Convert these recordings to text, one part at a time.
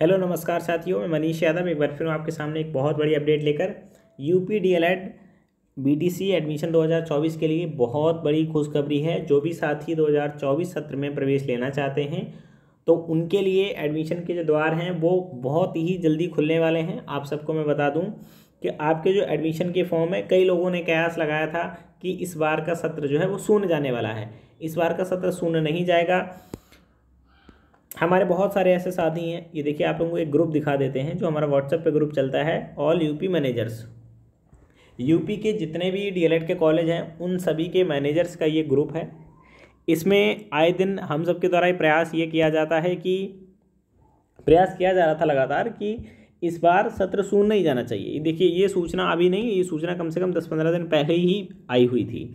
hello नमस्कार साथियों मैं मनीष यादव एक बार फिर हूँ आपके सामने एक बहुत बड़ी अपडेट लेकर U P D El Ed B T C admission 2024 के लिए बहुत बड़ी खुशखबरी है जो भी साथी 2024 सत्र में प्रवेश लेना चाहते हैं तो उनके लिए एडमिशन के जो द्वार हैं वो बहुत ही जल्दी खुलने वाले हैं आप सबको मैं बता दूँ कि आपके जो एडमिशन के फॉर्म है कई लोगों ने कयास लगाया था कि इस बार का सत्र जो है वो सुन जाने वाला है इस बार का सत्र सुन नहीं जाएगा हमारे बहुत सारे ऐसे साथी हैं ये देखिए आप लोगों को एक ग्रुप दिखा देते हैं जो हमारा व्हाट्सएप पे ग्रुप चलता है ऑल यूपी मैनेजर्स यूपी के जितने भी डीएलएड के कॉलेज हैं उन सभी के मैनेजर्स का ये ग्रुप है इसमें आए दिन हम सब के द्वारा ये प्रयास ये किया जाता है कि प्रयास किया जा रहा था लगातार कि इस बार सत्र सुन नहीं जाना चाहिए देखिए ये सूचना अभी नहीं ये सूचना कम से कम दस पंद्रह दिन पहले ही आई हुई थी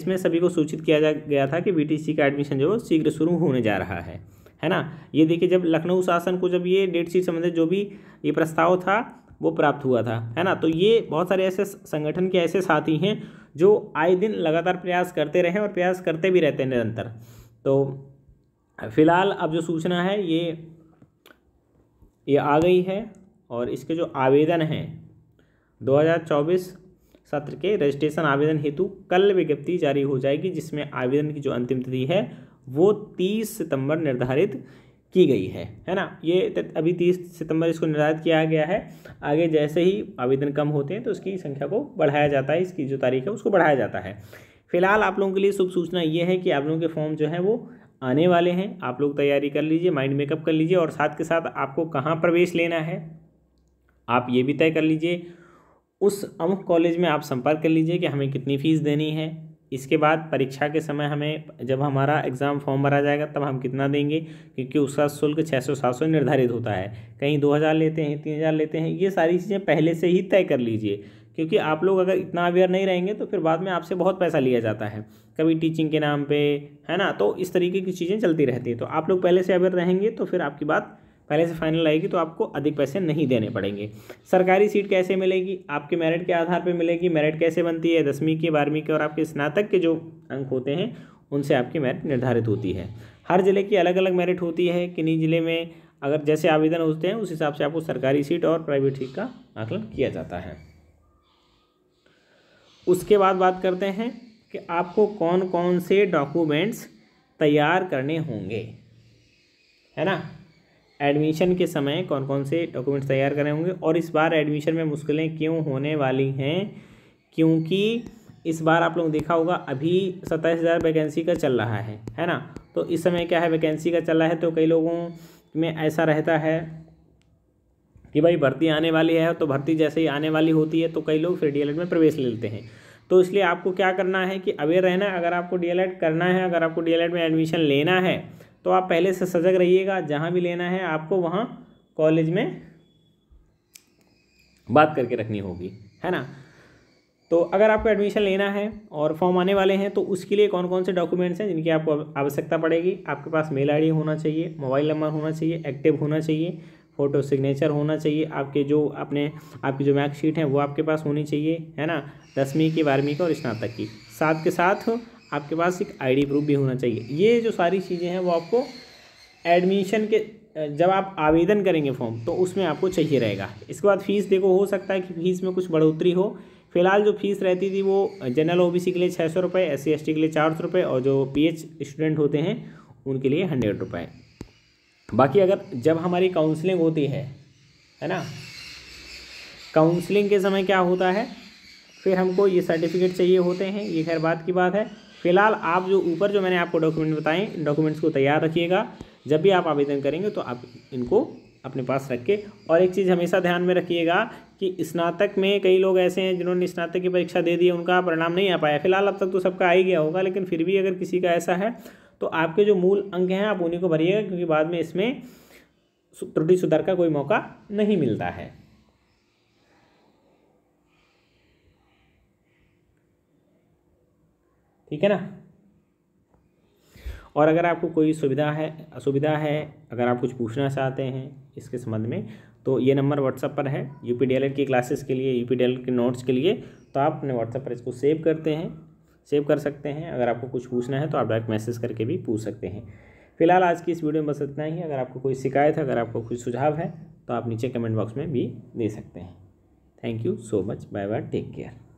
इसमें सभी को सूचित किया जा गया था कि बी का एडमिशन जो शीघ्र शुरू होने जा रहा है है ना ये देखिए जब लखनऊ शासन को जब ये डेट शीट संबंधित जो भी ये प्रस्ताव था वो प्राप्त हुआ था है ना तो ये बहुत सारे ऐसे संगठन के ऐसे साथी हैं जो आए दिन लगातार प्रयास करते रहे और प्रयास करते भी रहते हैं निरंतर तो फिलहाल अब जो सूचना है ये ये आ गई है और इसके जो आवेदन हैं 2024 सत्र के रजिस्ट्रेशन आवेदन हेतु कल विज्ञप्ति जारी हो जाएगी जिसमें आवेदन की जो अंतिम तिथि है वो तीस सितंबर निर्धारित की गई है है ना ये अभी तीस सितंबर इसको निर्धारित किया गया है आगे जैसे ही आवेदन कम होते हैं तो उसकी संख्या को बढ़ाया जाता है इसकी जो तारीख है उसको बढ़ाया जाता है फिलहाल आप लोगों के लिए शुभ सूचना ये है कि आप लोगों के फॉर्म जो है वो आने वाले हैं आप लोग तैयारी कर लीजिए माइंड मेकअप कर लीजिए और साथ के साथ आपको कहाँ प्रवेश लेना है आप ये भी तय कर लीजिए उस अमुख कॉलेज में आप संपर्क कर लीजिए कि हमें कितनी फ़ीस देनी है इसके बाद परीक्षा के समय हमें जब हमारा एग्ज़ाम फॉर्म भरा जाएगा तब हम कितना देंगे क्योंकि उसका शुल्क छः सौ सात सौ निर्धारित होता है कहीं दो हज़ार लेते हैं तीन हज़ार लेते हैं ये सारी चीज़ें पहले से ही तय कर लीजिए क्योंकि आप लोग अगर इतना अवेयर नहीं रहेंगे तो फिर बाद में आपसे बहुत पैसा लिया जाता है कभी टीचिंग के नाम पर है ना तो इस तरीके की चीज़ें चलती रहती हैं तो आप लोग पहले से अवेयर रहेंगे तो फिर आपकी बात पहले से फाइनल आएगी तो आपको अधिक पैसे नहीं देने पड़ेंगे सरकारी सीट कैसे मिलेगी आपके मेरिट के आधार पर मिलेगी मेरिट कैसे बनती है दसवीं के बारहवीं के और आपके स्नातक के जो अंक होते हैं उनसे आपकी मेरिट निर्धारित होती है हर ज़िले की अलग अलग मेरिट होती है किन्हीं ज़िले में अगर जैसे आवेदन होते हैं उस हिसाब से आपको सरकारी सीट और प्राइवेट सीट का आकलन किया जाता है उसके बाद बात करते हैं कि आपको कौन कौन से डॉक्यूमेंट्स तैयार करने होंगे है ना एडमिशन के समय कौन कौन से डॉक्यूमेंट्स तैयार करने होंगे और इस बार एडमिशन में मुश्किलें क्यों होने वाली हैं क्योंकि इस बार आप लोग देखा होगा अभी सत्ताईस हज़ार वैकेंसी का चल रहा है है ना तो इस समय क्या है वैकेंसी का चल रहा है तो कई लोगों में ऐसा रहता है कि भाई भर्ती आने वाली है तो भर्ती जैसे ही आने वाली होती है तो कई लोग फिर डी में प्रवेश ले लेते हैं तो इसलिए आपको क्या करना है कि अवेयर रहना अगर आपको डी करना है अगर आपको डी में एडमिशन लेना है तो आप पहले से सजग रहिएगा जहाँ भी लेना है आपको वहाँ कॉलेज में बात करके रखनी होगी है ना तो अगर आपको एडमिशन लेना है और फॉर्म आने वाले हैं तो उसके लिए कौन कौन से डॉक्यूमेंट्स हैं जिनकी आपको आवश्यकता पड़ेगी आपके पास मेल आईडी होना चाहिए मोबाइल नंबर होना चाहिए एक्टिव होना चाहिए फ़ोटो सिग्नेचर होना चाहिए आपके जो अपने आपकी जो मार्कशीट है वो आपके पास होनी चाहिए है ना दसवीं की बारहवीं की और स्नातक की साथ के साथ आपके पास एक आईडी प्रूफ भी होना चाहिए ये जो सारी चीज़ें हैं वो आपको एडमिशन के जब आप आवेदन करेंगे फॉर्म तो उसमें आपको चाहिए रहेगा इसके बाद फ़ीस देखो हो सकता है कि फ़ीस में कुछ बढ़ोतरी हो फिलहाल जो फीस रहती थी वो जनरल ओबीसी के लिए छः सौ रुपये एस सी के लिए चार सौ रुपये और जो पीएच स्टूडेंट होते हैं उनके लिए हंड्रेड रुपये बाकी अगर जब हमारी काउंसलिंग होती है है ना काउंसलिंग के समय क्या होता है फिर हमको ये सर्टिफिकेट चाहिए होते हैं ये खैर बात की बात है फिलहाल आप जो ऊपर जो मैंने आपको डॉक्यूमेंट बताएं इन डॉक्यूमेंट्स को तैयार रखिएगा जब भी आप आवेदन करेंगे तो आप इनको अपने पास रख के और एक चीज़ हमेशा ध्यान में रखिएगा कि स्नातक में कई लोग ऐसे हैं जिन्होंने स्नातक की परीक्षा दे दी है उनका परिणाम नहीं आ पाया फिलहाल अब तक तो सबका आ ही गया होगा लेकिन फिर भी अगर किसी का ऐसा है तो आपके जो मूल अंक हैं आप उन्हीं को भरिएगा क्योंकि बाद में इसमें त्रुटि सुधार का कोई मौका नहीं मिलता है ठीक है ना और अगर आपको कोई सुविधा है असुविधा है अगर आप कुछ पूछना चाहते हैं इसके संबंध में तो ये नंबर व्हाट्सअप पर है यू पी की क्लासेस के लिए यू पी के नोट्स के लिए तो आप अपने व्हाट्सअप पर इसको सेव करते हैं सेव कर सकते हैं अगर आपको कुछ पूछना है तो आप डायरेक्ट मैसेज करके भी पूछ सकते हैं फिलहाल आज की इस वीडियो में बस इतना ही अगर आपको कोई शिकायत है अगर आपको कोई सुझाव है तो आप नीचे कमेंट बॉक्स में भी दे सकते हैं thank you so much bye bye take care